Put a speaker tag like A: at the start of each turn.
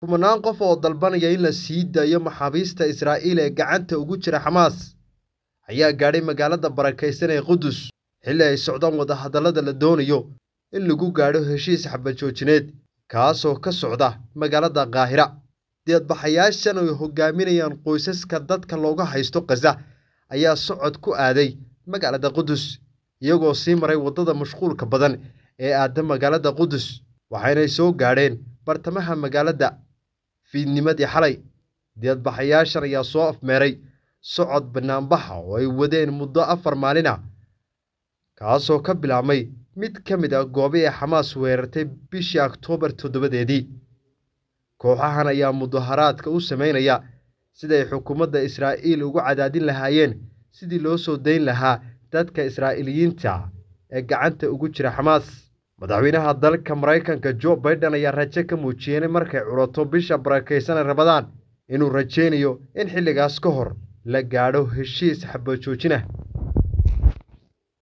A: Kumanaan qof oo dalbanaya in la sii daayo maxaabiista Israa'iil ee gacanta ugu jira Xamaas ayaa gaadhay magaalada barakaysan ee Qudus xilli ay socdaan wadahadallada la doonayo in lagu gaadho heshiis xabajoojineed kaasoo ka socda magaalada Qaahira. deedbaxayaashan ay hogaaminayaan qoysaska dadka looga haysto Gaza ayaa socod ku aaday magaalada Qudus iyagoo sii maray waddada mashquulka badan ee aadda magaalada Qudus waxaynay soo gaadheen bartamaha magaalada fiidnimadii xalay deedbaxayaashan ayaa soo afmeeray socod bannaanbaxa oo ay wadeen muddo afar maalin ah kaasoo ka bilaabmay mid ka mid ah ee xamaas weerartay bishii oktoobar toddobadeedii kooxahan ayaa mudaharaadka u samaynaya siday xukuumadda israa'iil ugu cadaadin lahaayeen sidii loo soo dayn lahaa dadka israa'iiliyiinta ee gacanta ugu jira xamaas madaxweynaha dalka maraykanka jo baiden ayaa rajo ka muujiyey in markay culato bisha barakaysanay rabadaan inuu rajaynayo in xilligaas ka hor la gaadho heshiis xabajoojinah